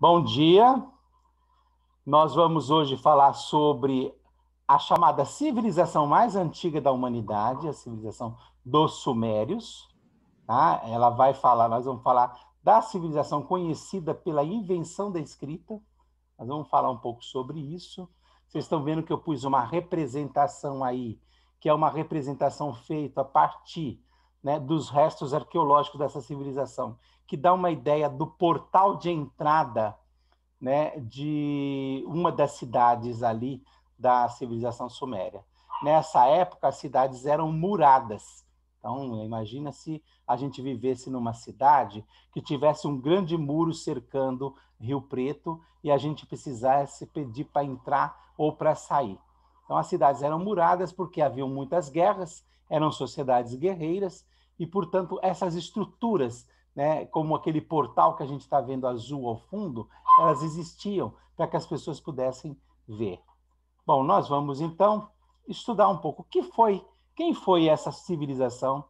Bom dia. Nós vamos hoje falar sobre a chamada civilização mais antiga da humanidade, a civilização dos Sumérios. Tá? Ela vai falar, nós vamos falar da civilização conhecida pela invenção da escrita. Nós vamos falar um pouco sobre isso. Vocês estão vendo que eu pus uma representação aí, que é uma representação feita a partir né, dos restos arqueológicos dessa civilização que dá uma ideia do portal de entrada né, de uma das cidades ali da civilização suméria. Nessa época, as cidades eram muradas. Então, imagina se a gente vivesse numa cidade que tivesse um grande muro cercando Rio Preto e a gente precisasse pedir para entrar ou para sair. Então, as cidades eram muradas porque haviam muitas guerras, eram sociedades guerreiras e, portanto, essas estruturas né, como aquele portal que a gente está vendo azul ao fundo, elas existiam para que as pessoas pudessem ver. Bom, nós vamos então estudar um pouco o que foi, quem foi essa civilização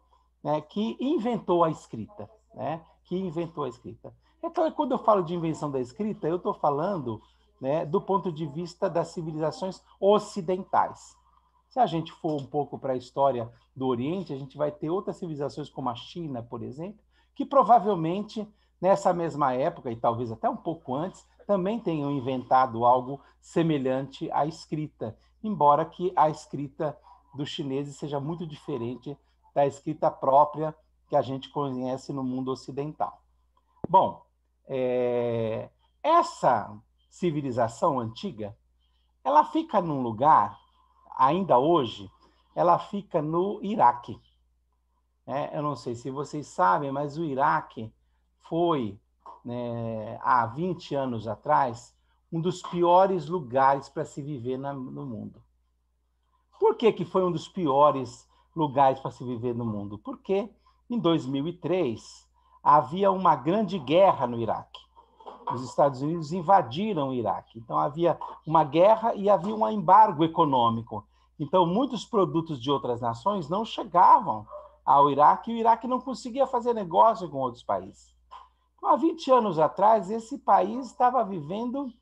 né, que inventou a escrita, né, que inventou a escrita. É claro, quando eu falo de invenção da escrita, eu estou falando né, do ponto de vista das civilizações ocidentais. Se a gente for um pouco para a história do Oriente, a gente vai ter outras civilizações como a China, por exemplo, que provavelmente nessa mesma época, e talvez até um pouco antes, também tenham inventado algo semelhante à escrita, embora que a escrita dos chineses seja muito diferente da escrita própria que a gente conhece no mundo ocidental. Bom, é... essa civilização antiga, ela fica num lugar, ainda hoje, ela fica no Iraque. Né, eu não sei se vocês sabem, mas o Iraque foi, né, há 20 anos atrás, um dos piores lugares para se viver na, no mundo. Por que, que foi um dos piores lugares para se viver no mundo? Porque em 2003 havia uma grande guerra no Iraque. Os Estados Unidos invadiram o Iraque. Então havia uma guerra e havia um embargo econômico. Então muitos produtos de outras nações não chegavam ao Iraque, e o Iraque não conseguia fazer negócio com outros países. Então, há 20 anos atrás, esse país estava vivendo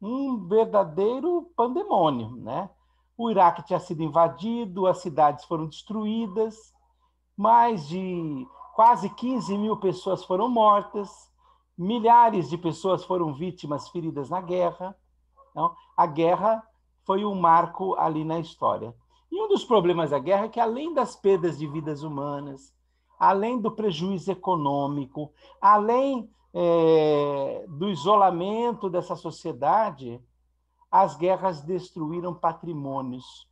um verdadeiro pandemônio. Né? O Iraque tinha sido invadido, as cidades foram destruídas, mais de quase 15 mil pessoas foram mortas, milhares de pessoas foram vítimas feridas na guerra. Então, a guerra foi um marco ali na história. E um dos problemas da guerra é que, além das perdas de vidas humanas, além do prejuízo econômico, além é, do isolamento dessa sociedade, as guerras destruíram patrimônios.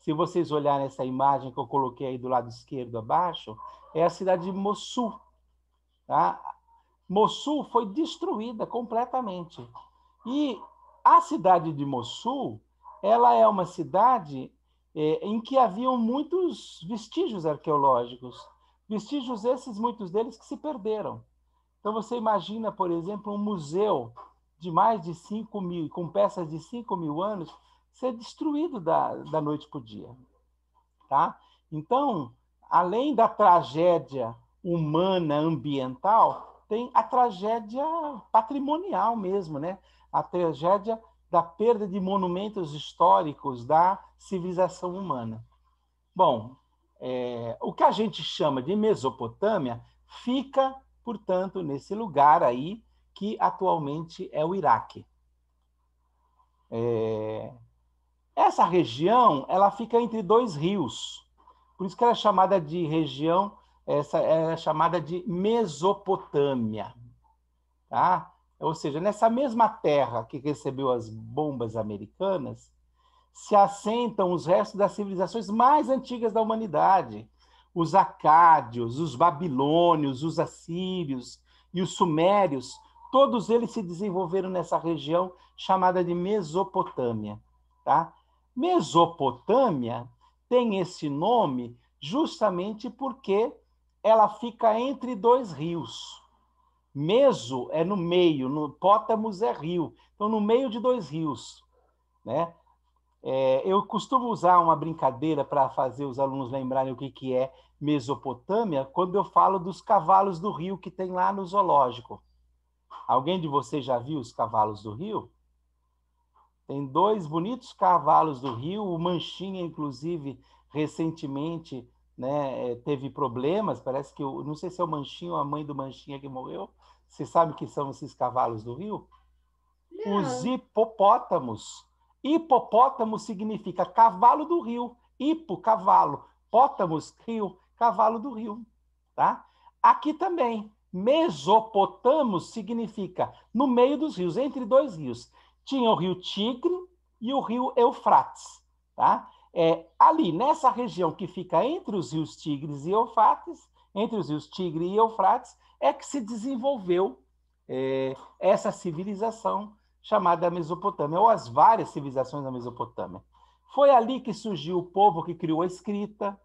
Se vocês olharem essa imagem que eu coloquei aí do lado esquerdo abaixo, é a cidade de Mossul. Tá? Mossul foi destruída completamente. E a cidade de Mossul, ela é uma cidade é, em que haviam muitos vestígios arqueológicos, vestígios esses, muitos deles, que se perderam. Então, você imagina, por exemplo, um museu de mais de 5 mil, com peças de 5 mil anos, ser destruído da, da noite para o dia. Tá? Então, além da tragédia humana, ambiental, tem a tragédia patrimonial mesmo, né? a tragédia da perda de monumentos históricos da civilização humana. Bom, é, o que a gente chama de Mesopotâmia fica, portanto, nesse lugar aí que atualmente é o Iraque. É, essa região ela fica entre dois rios, por isso que ela é chamada de região, essa é chamada de Mesopotâmia, tá? Ou seja, nessa mesma terra que recebeu as bombas americanas, se assentam os restos das civilizações mais antigas da humanidade. Os acádios, os babilônios, os assírios e os sumérios, todos eles se desenvolveram nessa região chamada de Mesopotâmia. Tá? Mesopotâmia tem esse nome justamente porque ela fica entre dois rios. Meso é no meio, no Pótamos é rio. Então, no meio de dois rios. Né? É, eu costumo usar uma brincadeira para fazer os alunos lembrarem o que, que é Mesopotâmia quando eu falo dos cavalos do rio que tem lá no zoológico. Alguém de vocês já viu os cavalos do rio? Tem dois bonitos cavalos do rio, o Manchinha, inclusive, recentemente né, é, teve problemas, parece que, eu, não sei se é o Manchinha ou a mãe do Manchinha que morreu, você sabe que são esses cavalos do rio? Não. Os hipopótamos. Hipopótamo significa cavalo do rio. Hipo, cavalo. Pótamos, rio. Cavalo do rio. Tá? Aqui também. Mesopotamos significa no meio dos rios, entre dois rios. Tinha o rio Tigre e o rio Eufrates. Tá? É, ali, nessa região que fica entre os rios Tigres e Eufrates, entre os rios Tigre e Eufrates, é que se desenvolveu é, essa civilização chamada Mesopotâmia, ou as várias civilizações da Mesopotâmia. Foi ali que surgiu o povo que criou a escrita,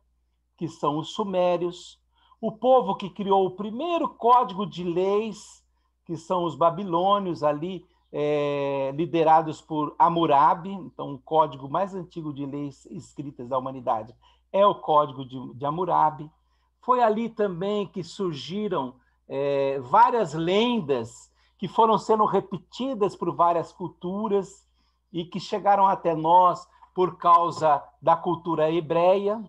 que são os sumérios, o povo que criou o primeiro código de leis, que são os babilônios, ali é, liderados por Hammurabi, então o código mais antigo de leis escritas da humanidade é o código de, de Hammurabi. Foi ali também que surgiram é, várias lendas que foram sendo repetidas por várias culturas e que chegaram até nós por causa da cultura hebreia,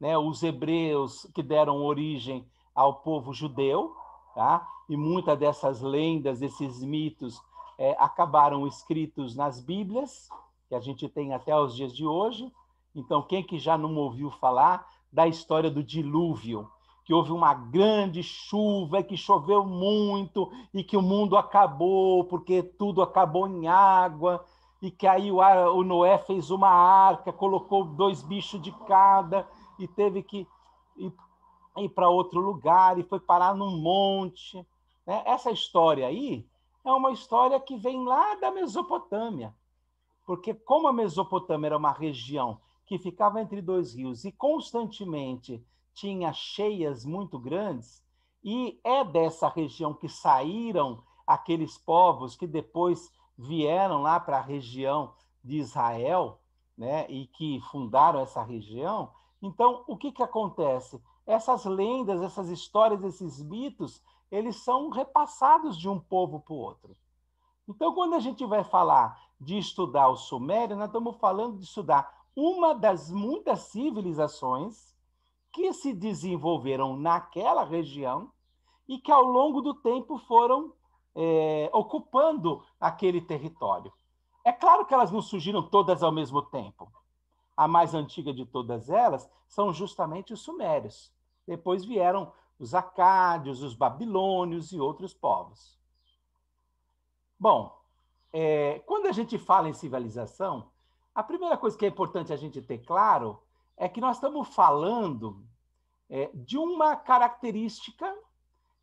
né? os hebreus que deram origem ao povo judeu, tá? e muitas dessas lendas, desses mitos, é, acabaram escritos nas Bíblias, que a gente tem até os dias de hoje. Então, quem que já não ouviu falar da história do dilúvio? que houve uma grande chuva, que choveu muito e que o mundo acabou, porque tudo acabou em água, e que aí o, ar, o Noé fez uma arca, colocou dois bichos de cada e teve que ir, ir para outro lugar e foi parar num monte. Né? Essa história aí é uma história que vem lá da Mesopotâmia, porque como a Mesopotâmia era uma região que ficava entre dois rios e constantemente tinha cheias muito grandes, e é dessa região que saíram aqueles povos que depois vieram lá para a região de Israel, né, e que fundaram essa região. Então, o que, que acontece? Essas lendas, essas histórias, esses mitos, eles são repassados de um povo para o outro. Então, quando a gente vai falar de estudar o Sumério, nós estamos falando de estudar uma das muitas civilizações que se desenvolveram naquela região e que ao longo do tempo foram é, ocupando aquele território. É claro que elas não surgiram todas ao mesmo tempo. A mais antiga de todas elas são justamente os sumérios. Depois vieram os acádios, os babilônios e outros povos. Bom, é, quando a gente fala em civilização, a primeira coisa que é importante a gente ter claro é que nós estamos falando é, de uma característica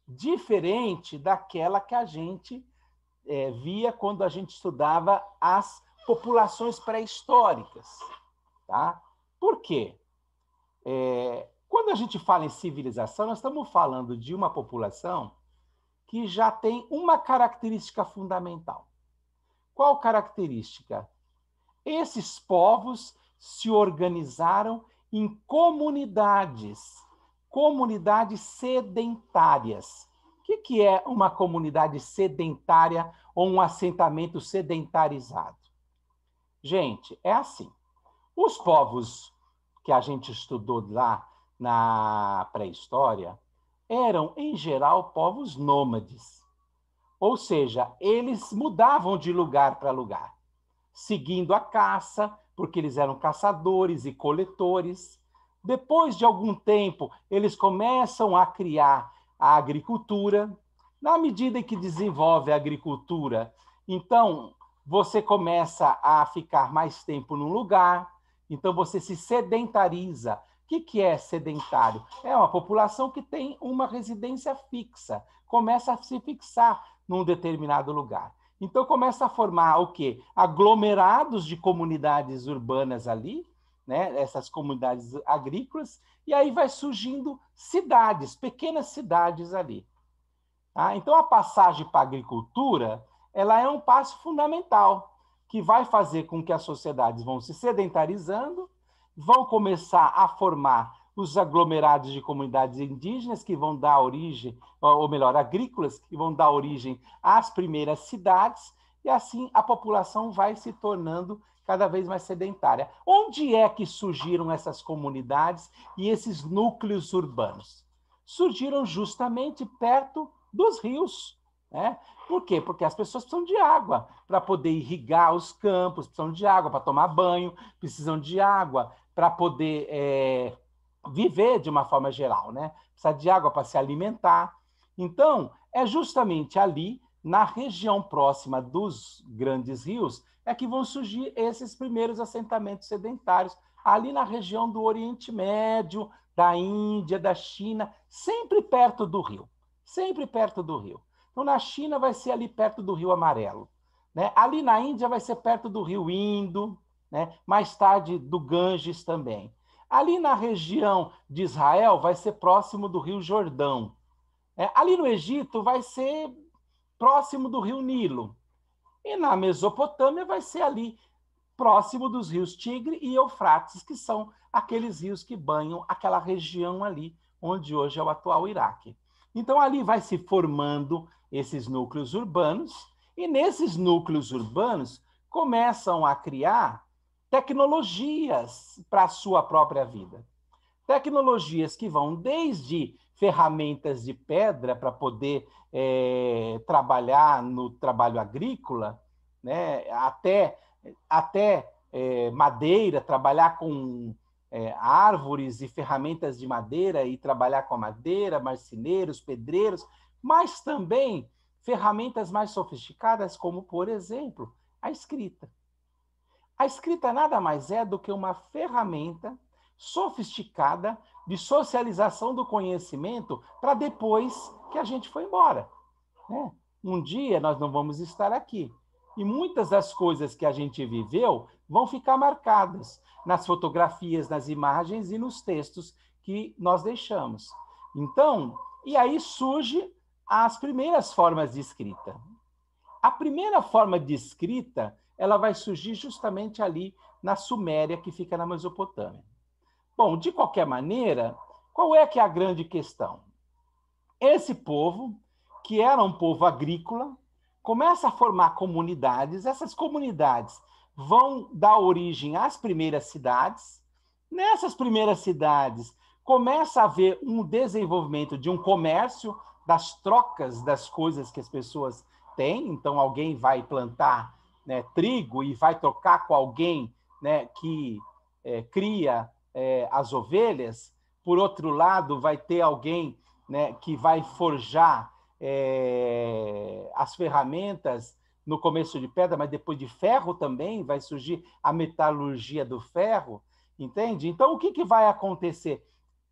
diferente daquela que a gente é, via quando a gente estudava as populações pré-históricas. Tá? Por quê? É, quando a gente fala em civilização, nós estamos falando de uma população que já tem uma característica fundamental. Qual característica? Esses povos se organizaram em comunidades, comunidades sedentárias. O que, que é uma comunidade sedentária ou um assentamento sedentarizado? Gente, é assim. Os povos que a gente estudou lá na pré-história eram, em geral, povos nômades. Ou seja, eles mudavam de lugar para lugar, seguindo a caça, porque eles eram caçadores e coletores. Depois de algum tempo, eles começam a criar a agricultura. Na medida em que desenvolve a agricultura, então você começa a ficar mais tempo num lugar, então você se sedentariza. O que, que é sedentário? É uma população que tem uma residência fixa, começa a se fixar num determinado lugar. Então começa a formar o quê? Aglomerados de comunidades urbanas ali, né? essas comunidades agrícolas, e aí vai surgindo cidades, pequenas cidades ali. Ah, então a passagem para a agricultura ela é um passo fundamental que vai fazer com que as sociedades vão se sedentarizando, vão começar a formar os aglomerados de comunidades indígenas que vão dar origem, ou melhor, agrícolas que vão dar origem às primeiras cidades, e assim a população vai se tornando cada vez mais sedentária. Onde é que surgiram essas comunidades e esses núcleos urbanos? Surgiram justamente perto dos rios. Né? Por quê? Porque as pessoas precisam de água para poder irrigar os campos, precisam de água para tomar banho, precisam de água para poder é, viver de uma forma geral, né? Precisa de água para se alimentar. Então, é justamente ali, na região próxima dos grandes rios, é que vão surgir esses primeiros assentamentos sedentários, ali na região do Oriente Médio, da Índia, da China, sempre perto do rio, sempre perto do rio. Então, na China vai ser ali perto do Rio Amarelo. Né? Ali na Índia vai ser perto do Rio Indo, né? mais tarde do Ganges também. Ali na região de Israel, vai ser próximo do Rio Jordão. É, ali no Egito, vai ser próximo do Rio Nilo. E na Mesopotâmia, vai ser ali próximo dos rios Tigre e Eufrates, que são aqueles rios que banham aquela região ali, onde hoje é o atual Iraque. Então, ali vai se formando esses núcleos urbanos, e nesses núcleos urbanos começam a criar tecnologias para a sua própria vida. Tecnologias que vão desde ferramentas de pedra para poder é, trabalhar no trabalho agrícola, né, até, até é, madeira, trabalhar com é, árvores e ferramentas de madeira e trabalhar com a madeira, marceneiros, pedreiros, mas também ferramentas mais sofisticadas, como, por exemplo, a escrita. A escrita nada mais é do que uma ferramenta sofisticada de socialização do conhecimento para depois que a gente foi embora. Né? Um dia nós não vamos estar aqui. E muitas das coisas que a gente viveu vão ficar marcadas nas fotografias, nas imagens e nos textos que nós deixamos. Então, e aí surge as primeiras formas de escrita. A primeira forma de escrita ela vai surgir justamente ali na Suméria, que fica na Mesopotâmia. Bom, de qualquer maneira, qual é que é a grande questão? Esse povo, que era um povo agrícola, começa a formar comunidades, essas comunidades vão dar origem às primeiras cidades. Nessas primeiras cidades, começa a haver um desenvolvimento de um comércio, das trocas das coisas que as pessoas têm. Então, alguém vai plantar né, trigo e vai tocar com alguém né, que é, cria é, as ovelhas, por outro lado, vai ter alguém né, que vai forjar é, as ferramentas no começo de pedra, mas depois de ferro também vai surgir a metalurgia do ferro, entende? Então, o que, que vai acontecer?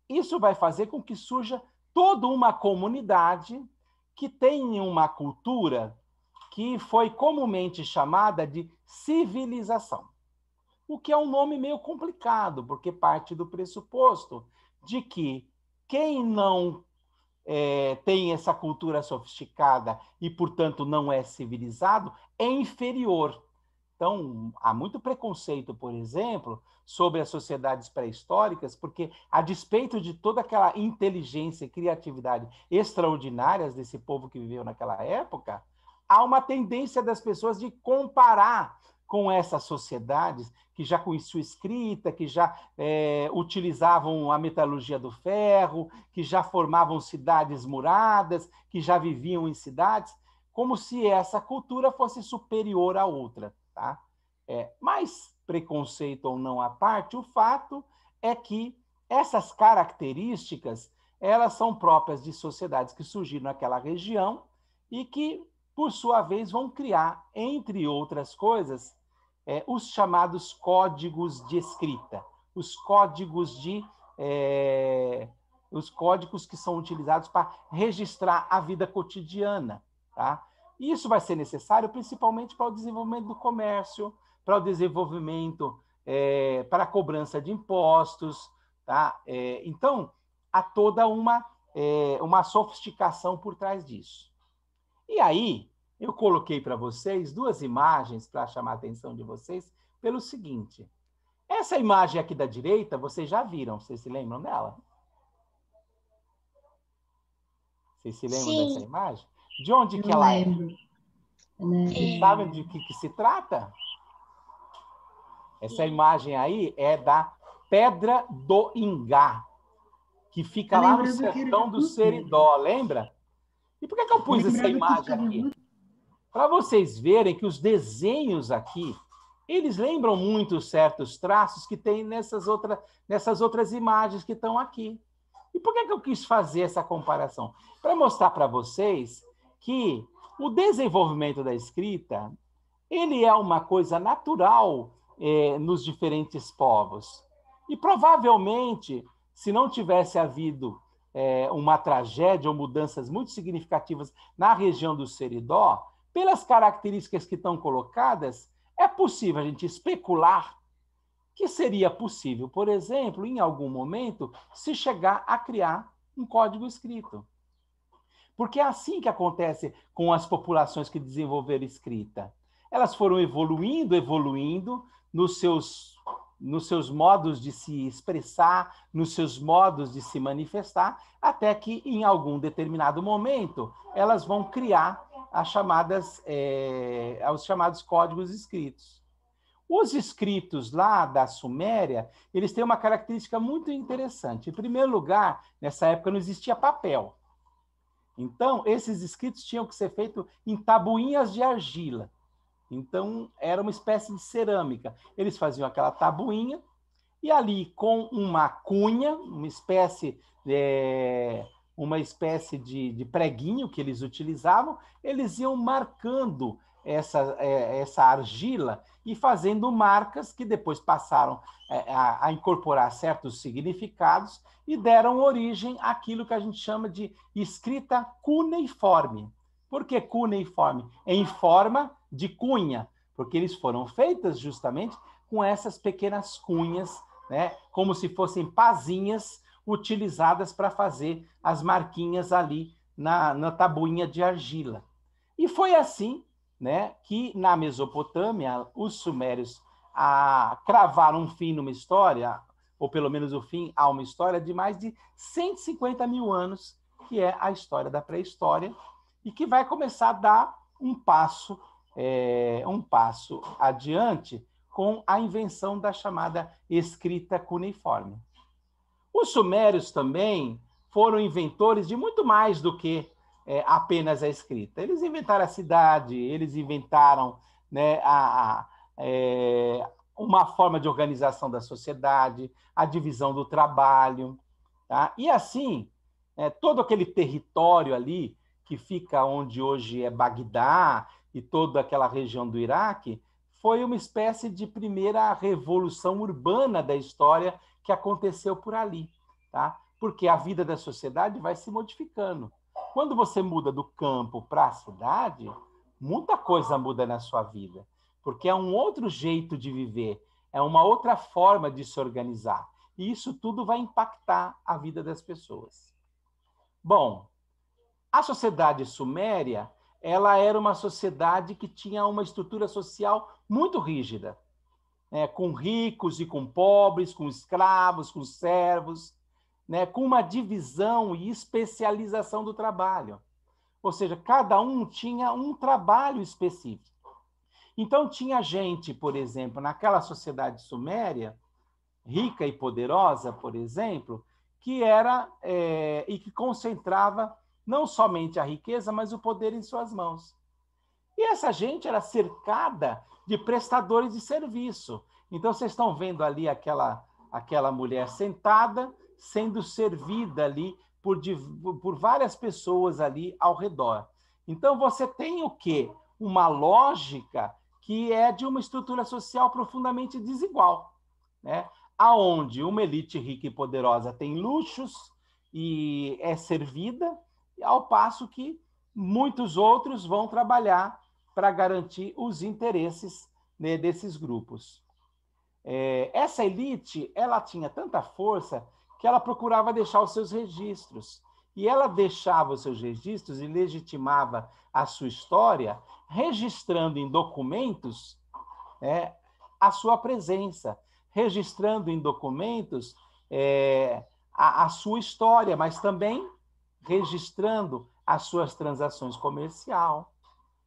Isso vai fazer com que surja toda uma comunidade que tem uma cultura que foi comumente chamada de civilização. O que é um nome meio complicado, porque parte do pressuposto de que quem não é, tem essa cultura sofisticada e, portanto, não é civilizado, é inferior. Então, há muito preconceito, por exemplo, sobre as sociedades pré-históricas, porque, a despeito de toda aquela inteligência e criatividade extraordinárias desse povo que viveu naquela época, há uma tendência das pessoas de comparar com essas sociedades que já conheciam escrita, que já é, utilizavam a metalurgia do ferro, que já formavam cidades muradas, que já viviam em cidades, como se essa cultura fosse superior à outra. Tá? É, mas, preconceito ou não à parte, o fato é que essas características elas são próprias de sociedades que surgiram naquela região e que por sua vez, vão criar, entre outras coisas, é, os chamados códigos de escrita, os códigos de é, os códigos que são utilizados para registrar a vida cotidiana, tá? E isso vai ser necessário principalmente para o desenvolvimento do comércio, para o desenvolvimento, é, para a cobrança de impostos, tá? É, então há toda uma é, uma sofisticação por trás disso. E aí, eu coloquei para vocês duas imagens para chamar a atenção de vocês pelo seguinte. Essa imagem aqui da direita, vocês já viram, vocês se lembram dela? Vocês se lembram Sim. dessa imagem? De onde eu que ela é? lembro. Né? é? Vocês é. sabem de que, que se trata? Essa imagem aí é da Pedra do Ingá, que fica eu lá no sertão do Seridó, lembra? E por que, é que eu pus essa é imagem é aqui? Para vocês verem que os desenhos aqui, eles lembram muito certos traços que tem nessas, outra, nessas outras imagens que estão aqui. E por que, que eu quis fazer essa comparação? Para mostrar para vocês que o desenvolvimento da escrita ele é uma coisa natural nos diferentes povos. E provavelmente, se não tivesse havido é, uma tragédia ou mudanças muito significativas na região do Seridó, pelas características que estão colocadas, é possível a gente especular que seria possível, por exemplo, em algum momento, se chegar a criar um código escrito. Porque é assim que acontece com as populações que desenvolveram escrita. Elas foram evoluindo, evoluindo nos seus nos seus modos de se expressar, nos seus modos de se manifestar, até que em algum determinado momento elas vão criar as chamadas, é, os chamados códigos escritos. Os escritos lá da Suméria, eles têm uma característica muito interessante. Em primeiro lugar, nessa época não existia papel. Então, esses escritos tinham que ser feitos em tabuinhas de argila. Então, era uma espécie de cerâmica. Eles faziam aquela tabuinha e ali com uma cunha, uma espécie é, uma espécie de, de, preguinho que eles utilizavam, eles iam marcando essa, é, essa argila e fazendo marcas que depois passaram é, a, a incorporar certos significados e deram origem àquilo que a gente chama de escrita cuneiforme. Por que cuneiforme? Em forma de cunha, porque eles foram feitas justamente com essas pequenas cunhas, né? como se fossem pazinhas utilizadas para fazer as marquinhas ali na, na tabuinha de argila. E foi assim né, que na Mesopotâmia os sumérios a, cravaram um fim numa história, ou pelo menos o fim a uma história de mais de 150 mil anos, que é a história da pré-história, e que vai começar a dar um passo é, um passo adiante com a invenção da chamada escrita cuneiforme. Os sumérios também foram inventores de muito mais do que é, apenas a escrita. Eles inventaram a cidade, eles inventaram né, a, a é, uma forma de organização da sociedade, a divisão do trabalho. Tá? E assim, é, todo aquele território ali que fica onde hoje é Bagdá e toda aquela região do Iraque, foi uma espécie de primeira revolução urbana da história que aconteceu por ali, tá? Porque a vida da sociedade vai se modificando. Quando você muda do campo para a cidade, muita coisa muda na sua vida, porque é um outro jeito de viver, é uma outra forma de se organizar. E isso tudo vai impactar a vida das pessoas. Bom, a sociedade suméria ela era uma sociedade que tinha uma estrutura social muito rígida, né? com ricos e com pobres, com escravos, com servos, né? com uma divisão e especialização do trabalho. Ou seja, cada um tinha um trabalho específico. Então, tinha gente, por exemplo, naquela sociedade suméria, rica e poderosa, por exemplo, que era é, e que concentrava não somente a riqueza, mas o poder em suas mãos. E essa gente era cercada de prestadores de serviço. Então vocês estão vendo ali aquela aquela mulher sentada sendo servida ali por, por várias pessoas ali ao redor. Então você tem o quê? Uma lógica que é de uma estrutura social profundamente desigual, né? Aonde uma elite rica e poderosa tem luxos e é servida, ao passo que muitos outros vão trabalhar para garantir os interesses né, desses grupos. É, essa elite, ela tinha tanta força que ela procurava deixar os seus registros. E ela deixava os seus registros e legitimava a sua história, registrando em documentos né, a sua presença, registrando em documentos é, a, a sua história, mas também registrando as suas transações comercial,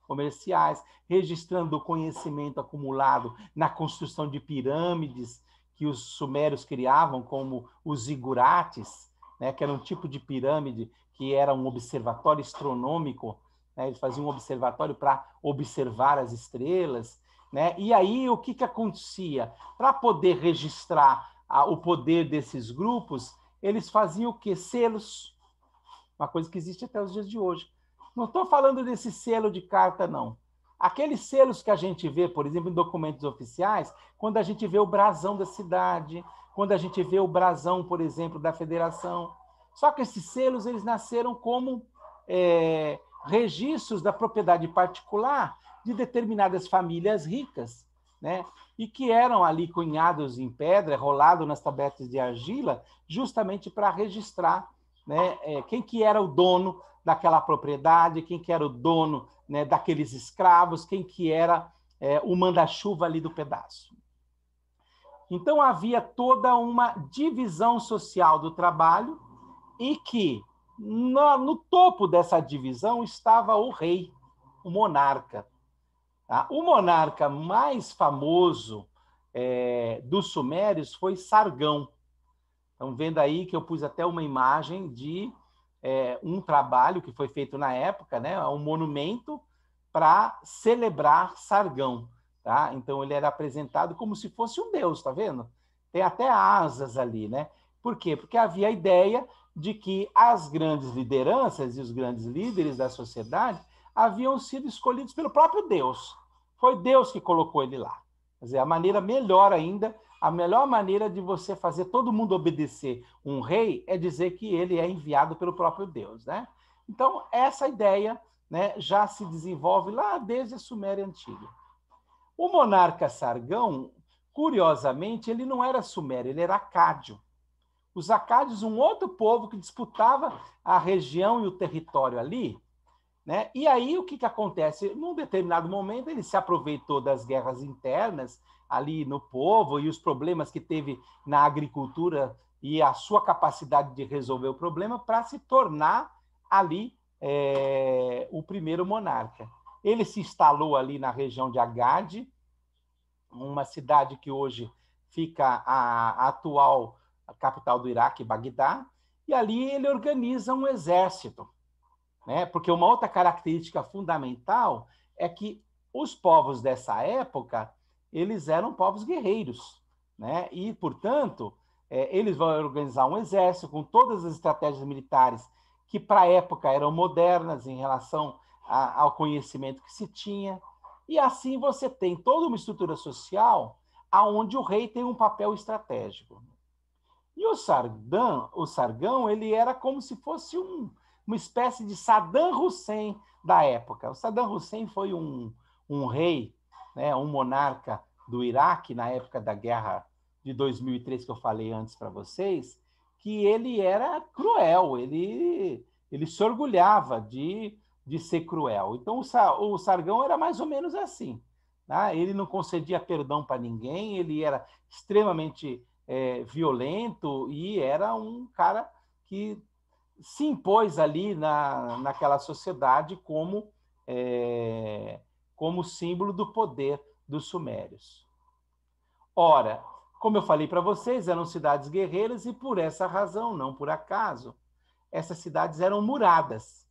comerciais, registrando o conhecimento acumulado na construção de pirâmides que os sumérios criavam, como os igurates, né, que era um tipo de pirâmide que era um observatório astronômico, né, eles faziam um observatório para observar as estrelas. Né? E aí o que, que acontecia? Para poder registrar a, o poder desses grupos, eles faziam o que? Selos uma coisa que existe até os dias de hoje. Não estou falando desse selo de carta, não. Aqueles selos que a gente vê, por exemplo, em documentos oficiais, quando a gente vê o brasão da cidade, quando a gente vê o brasão, por exemplo, da federação. Só que esses selos eles nasceram como é, registros da propriedade particular de determinadas famílias ricas, né? e que eram ali cunhados em pedra, rolados nas tabetes de argila, justamente para registrar né? É, quem que era o dono daquela propriedade, quem que era o dono né, daqueles escravos, quem que era é, o manda-chuva ali do pedaço. Então havia toda uma divisão social do trabalho e que no, no topo dessa divisão estava o rei, o monarca. Tá? O monarca mais famoso é, dos sumérios foi Sargão. Estão vendo aí que eu pus até uma imagem de é, um trabalho que foi feito na época, né? um monumento para celebrar Sargão. Tá? Então ele era apresentado como se fosse um deus, tá vendo? Tem até asas ali, né? Por quê? Porque havia a ideia de que as grandes lideranças e os grandes líderes da sociedade haviam sido escolhidos pelo próprio Deus. Foi Deus que colocou ele lá. Quer dizer, a maneira melhor ainda a melhor maneira de você fazer todo mundo obedecer um rei é dizer que ele é enviado pelo próprio Deus, né? Então, essa ideia né, já se desenvolve lá desde a Suméria Antiga. O monarca Sargão, curiosamente, ele não era sumério, ele era acádio. Os acádios, um outro povo que disputava a região e o território ali, né? E aí o que, que acontece? Num determinado momento ele se aproveitou das guerras internas ali no povo e os problemas que teve na agricultura e a sua capacidade de resolver o problema para se tornar ali é, o primeiro monarca. Ele se instalou ali na região de Agade, uma cidade que hoje fica a, a atual capital do Iraque, Bagdá, e ali ele organiza um exército. Né? Porque uma outra característica fundamental é que os povos dessa época eles eram povos guerreiros, né? E, portanto, é, eles vão organizar um exército com todas as estratégias militares que, para a época, eram modernas em relação a, ao conhecimento que se tinha. E assim você tem toda uma estrutura social aonde o rei tem um papel estratégico. E o Sargão, o Sargão, ele era como se fosse um, uma espécie de Saddam Hussein da época. O Saddam Hussein foi um, um rei né, um monarca do Iraque, na época da guerra de 2003 que eu falei antes para vocês, que ele era cruel, ele, ele se orgulhava de, de ser cruel. Então, o, Sargão era mais ou menos assim. Tá? Ele não concedia perdão para ninguém, ele era extremamente é, violento e era um cara que se impôs ali na, naquela sociedade como é, como símbolo do poder dos sumérios. Ora, como eu falei para vocês, eram cidades guerreiras e por essa razão, não por acaso, essas cidades eram muradas.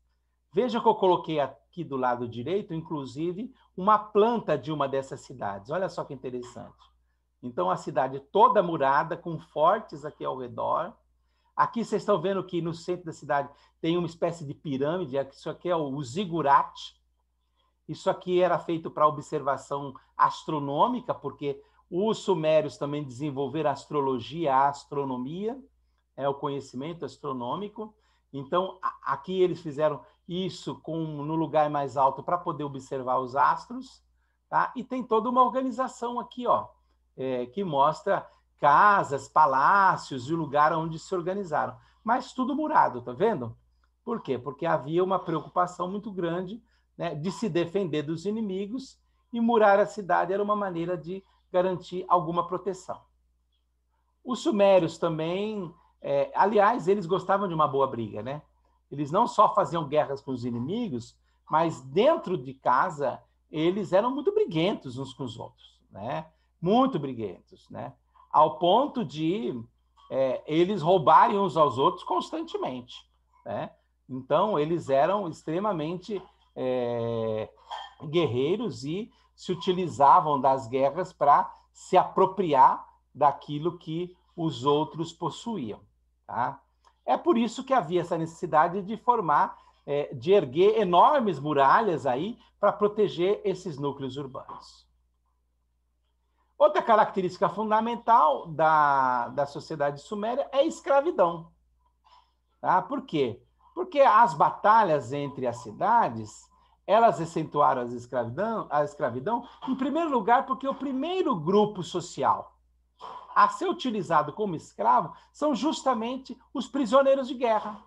Veja que eu coloquei aqui do lado direito, inclusive, uma planta de uma dessas cidades. Olha só que interessante. Então, a cidade toda murada, com fortes aqui ao redor. Aqui vocês estão vendo que no centro da cidade tem uma espécie de pirâmide, isso aqui é o zigurate, isso aqui era feito para observação astronômica, porque os sumérios também desenvolveram a astrologia, a astronomia, é o conhecimento astronômico. Então, aqui eles fizeram isso com, no lugar mais alto para poder observar os astros. Tá? E tem toda uma organização aqui, ó, é, que mostra casas, palácios e o lugar onde se organizaram. Mas tudo murado, tá vendo? Por quê? Porque havia uma preocupação muito grande né, de se defender dos inimigos, e murar a cidade era uma maneira de garantir alguma proteção. Os sumérios também, é, aliás, eles gostavam de uma boa briga, né? Eles não só faziam guerras com os inimigos, mas dentro de casa eles eram muito briguentos uns com os outros, né? Muito briguentos, né? Ao ponto de é, eles roubarem uns aos outros constantemente, né? Então eles eram extremamente é, guerreiros e se utilizavam das guerras para se apropriar daquilo que os outros possuíam. Tá? É por isso que havia essa necessidade de formar, é, de erguer enormes muralhas aí para proteger esses núcleos urbanos. Outra característica fundamental da, da sociedade suméria é a escravidão. Tá? Por quê? Porque as batalhas entre as cidades, elas acentuaram as escravidão, a escravidão, em primeiro lugar, porque o primeiro grupo social a ser utilizado como escravo são justamente os prisioneiros de guerra.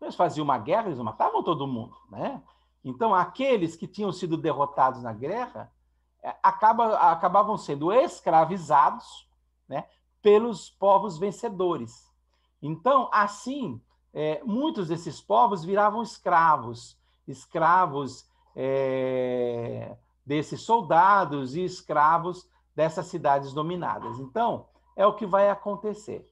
Eles faziam uma guerra, eles matavam todo mundo, né? Então, aqueles que tinham sido derrotados na guerra é, acaba, acabavam sendo escravizados né, pelos povos vencedores. Então, assim, é, muitos desses povos viravam escravos, escravos é, desses soldados e escravos dessas cidades dominadas. Então, é o que vai acontecer.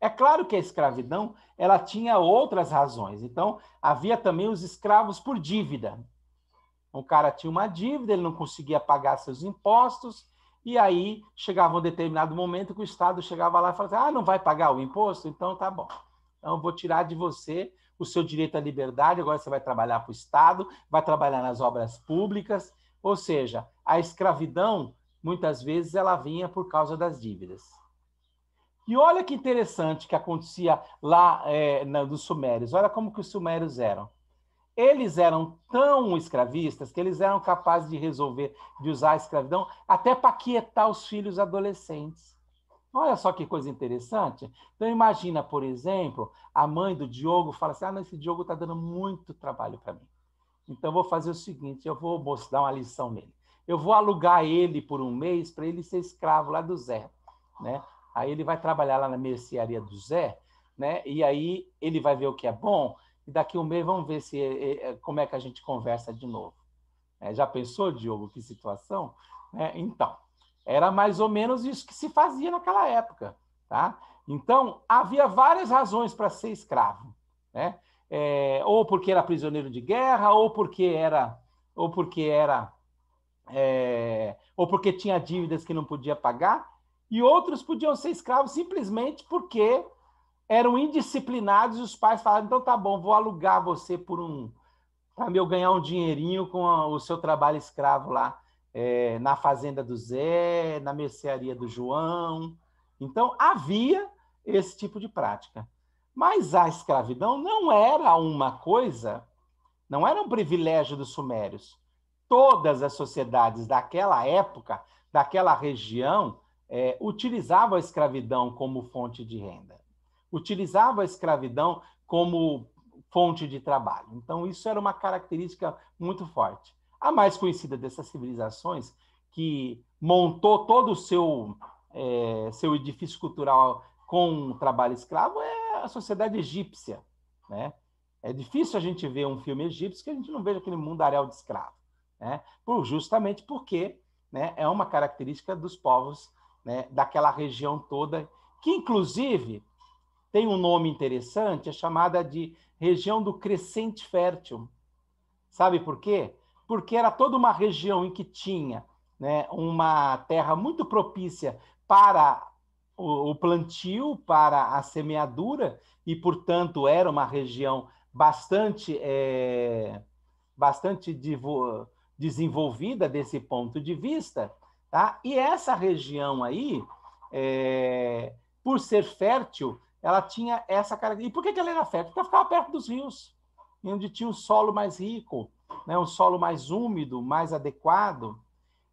É claro que a escravidão ela tinha outras razões. Então, havia também os escravos por dívida. Um cara tinha uma dívida, ele não conseguia pagar seus impostos, e aí chegava um determinado momento que o Estado chegava lá e falava: assim, Ah, não vai pagar o imposto? Então tá bom. Então, eu vou tirar de você o seu direito à liberdade, agora você vai trabalhar para o Estado, vai trabalhar nas obras públicas. Ou seja, a escravidão, muitas vezes, ela vinha por causa das dívidas. E olha que interessante que acontecia lá é, na, nos Sumérios. Olha como que os Sumérios eram. Eles eram tão escravistas que eles eram capazes de resolver, de usar a escravidão até para quietar os filhos adolescentes. Olha só que coisa interessante. Então imagina, por exemplo, a mãe do Diogo fala assim: "Ah, esse Diogo está dando muito trabalho para mim. Então vou fazer o seguinte, eu vou dar uma lição nele. Eu vou alugar ele por um mês para ele ser escravo lá do Zé, né? Aí ele vai trabalhar lá na mercearia do Zé, né? E aí ele vai ver o que é bom e daqui um mês vamos ver se eh, eh, eh, como é que a gente conversa de novo. É, já pensou, Diogo, que situação? É, então, era mais ou menos isso que se fazia naquela época. Tá? Então, havia várias razões para ser escravo. Né? É, ou porque era prisioneiro de guerra, ou porque era. Ou porque era é, ou porque tinha dívidas que não podia pagar, e outros podiam ser escravos simplesmente porque eram indisciplinados e os pais falaram: então tá bom, vou alugar você por um. para eu ganhar um dinheirinho com a, o seu trabalho escravo lá é, na fazenda do Zé, na mercearia do João. Então, havia esse tipo de prática. Mas a escravidão não era uma coisa, não era um privilégio dos sumérios. Todas as sociedades daquela época, daquela região, é, utilizavam a escravidão como fonte de renda, utilizavam a escravidão como fonte de trabalho. Então, isso era uma característica muito forte. A mais conhecida dessas civilizações, que montou todo o seu, é, seu edifício cultural com o trabalho escravo, é a sociedade egípcia. Né? É difícil a gente ver um filme egípcio que a gente não veja aquele mundaréu de escravo, né? Por, justamente porque né, é uma característica dos povos né, daquela região toda, que inclusive tem um nome interessante, é chamada de região do crescente fértil. Sabe por quê? porque era toda uma região em que tinha né, uma terra muito propícia para o, o plantio, para a semeadura, e, portanto, era uma região bastante, é, bastante desenvolvida desse ponto de vista. Tá? E essa região aí, é, por ser fértil, ela tinha essa característica. E por que ela era fértil? Porque ela ficava perto dos rios, onde tinha um solo mais rico, né, um solo mais úmido, mais adequado.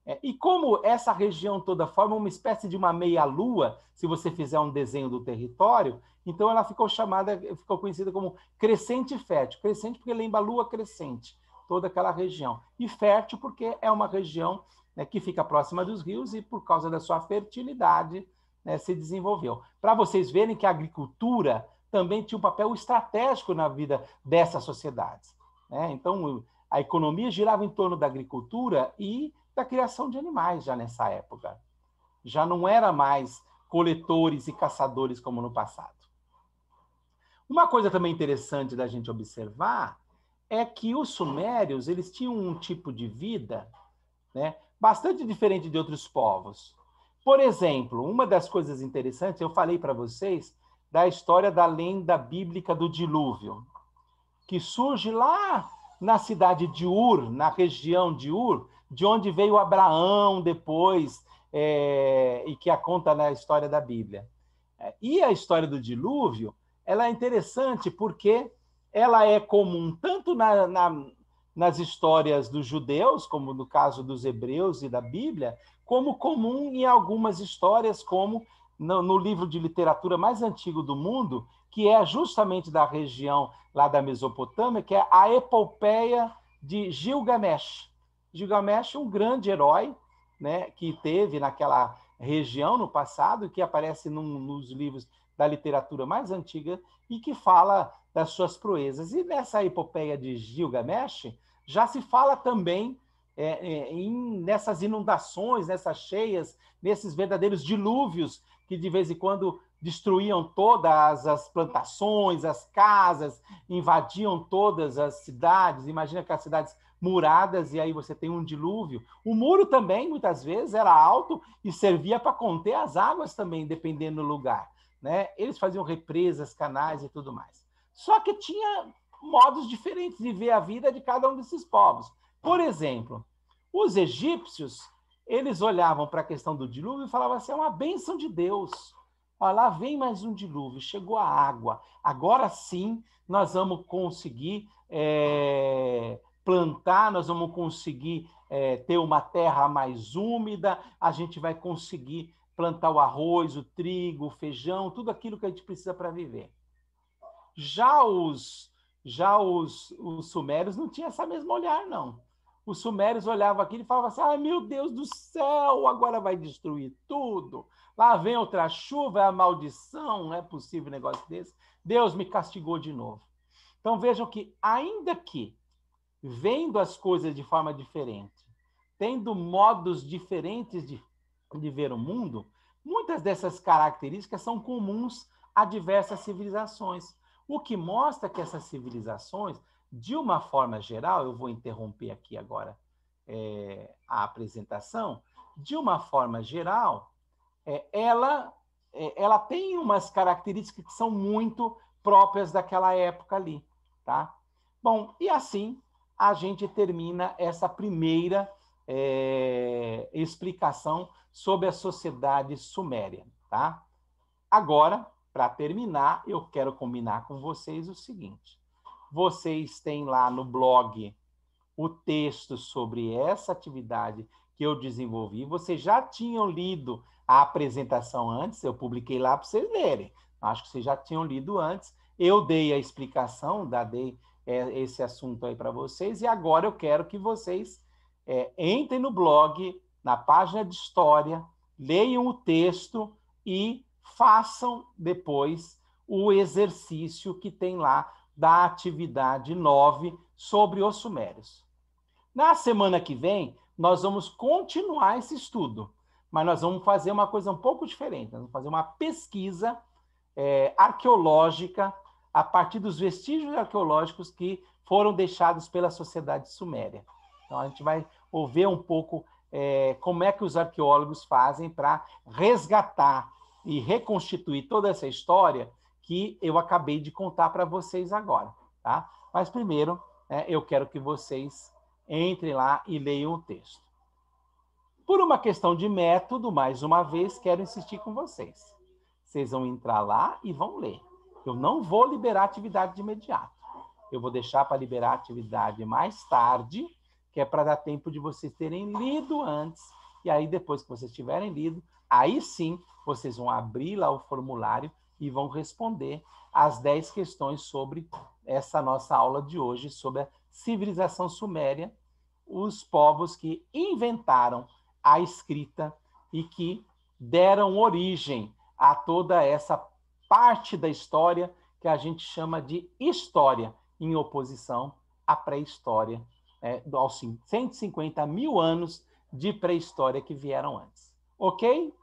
É, e como essa região toda forma uma espécie de uma meia-lua, se você fizer um desenho do território, então ela ficou chamada, ficou conhecida como crescente fértil. Crescente porque lembra a lua crescente, toda aquela região. E fértil porque é uma região né, que fica próxima dos rios e por causa da sua fertilidade né, se desenvolveu. Para vocês verem que a agricultura também tinha um papel estratégico na vida dessas sociedades. Né? Então, a economia girava em torno da agricultura e da criação de animais já nessa época. Já não era mais coletores e caçadores como no passado. Uma coisa também interessante da gente observar é que os sumérios eles tinham um tipo de vida, né, bastante diferente de outros povos. Por exemplo, uma das coisas interessantes, eu falei para vocês da história da lenda bíblica do dilúvio, que surge lá na cidade de Ur, na região de Ur, de onde veio Abraão depois, é, e que a conta na né, história da Bíblia. É, e a história do dilúvio, ela é interessante porque ela é comum tanto na, na, nas histórias dos judeus, como no caso dos hebreus e da Bíblia, como comum em algumas histórias, como no, no livro de literatura mais antigo do mundo, que é justamente da região lá da Mesopotâmia, que é a epopeia de Gilgamesh. Gilgamesh um grande herói né, que teve naquela região no passado, que aparece num, nos livros da literatura mais antiga e que fala das suas proezas. E nessa epopeia de Gilgamesh, já se fala também é, é, em, nessas inundações, nessas cheias, nesses verdadeiros dilúvios que de vez em quando destruíam todas as plantações, as casas, invadiam todas as cidades. Imagina que as cidades muradas e aí você tem um dilúvio. O muro também muitas vezes era alto e servia para conter as águas também, dependendo do lugar, né? Eles faziam represas, canais e tudo mais. Só que tinha modos diferentes de ver a vida de cada um desses povos. Por exemplo, os egípcios, eles olhavam para a questão do dilúvio e falavam assim: "É uma bênção de Deus" Ó, lá vem mais um dilúvio, chegou a água. Agora sim nós vamos conseguir é, plantar, nós vamos conseguir é, ter uma terra mais úmida, a gente vai conseguir plantar o arroz, o trigo, o feijão, tudo aquilo que a gente precisa para viver. Já os já os, os sumérios não tinham essa mesma olhar, não. Os sumérios olhavam aquilo e falavam assim: ai ah, meu Deus do céu, agora vai destruir tudo, Lá vem outra chuva, é a maldição, não é possível um negócio desse. Deus me castigou de novo. Então vejam que, ainda que vendo as coisas de forma diferente, tendo modos diferentes de, de ver o mundo, muitas dessas características são comuns a diversas civilizações. O que mostra que essas civilizações, de uma forma geral, eu vou interromper aqui agora é, a apresentação, de uma forma geral, é, ela, é, ela tem umas características que são muito próprias daquela época ali, tá? Bom, e assim a gente termina essa primeira é, explicação sobre a sociedade suméria, tá? Agora, para terminar, eu quero combinar com vocês o seguinte: vocês têm lá no blog o texto sobre essa atividade que eu desenvolvi. Vocês já tinham lido a apresentação antes, eu publiquei lá para vocês verem. Acho que vocês já tinham lido antes. Eu dei a explicação, da, dei é, esse assunto aí para vocês, e agora eu quero que vocês é, entrem no blog, na página de história, leiam o texto e façam depois o exercício que tem lá da atividade 9 sobre os sumérios. Na semana que vem, nós vamos continuar esse estudo mas nós vamos fazer uma coisa um pouco diferente. Nós vamos fazer uma pesquisa é, arqueológica a partir dos vestígios arqueológicos que foram deixados pela sociedade suméria. Então, a gente vai ouvir um pouco é, como é que os arqueólogos fazem para resgatar e reconstituir toda essa história que eu acabei de contar para vocês agora. Tá? Mas primeiro, é, eu quero que vocês entrem lá e leiam o texto. Por uma questão de método, mais uma vez, quero insistir com vocês. Vocês vão entrar lá e vão ler. Eu não vou liberar atividade de imediato. Eu vou deixar para liberar atividade mais tarde, que é para dar tempo de vocês terem lido antes. E aí, depois que vocês tiverem lido, aí sim vocês vão abrir lá o formulário e vão responder as 10 questões sobre essa nossa aula de hoje, sobre a civilização suméria, os povos que inventaram à escrita e que deram origem a toda essa parte da história que a gente chama de história, em oposição à pré-história, é, aos 150 mil anos de pré-história que vieram antes. Ok?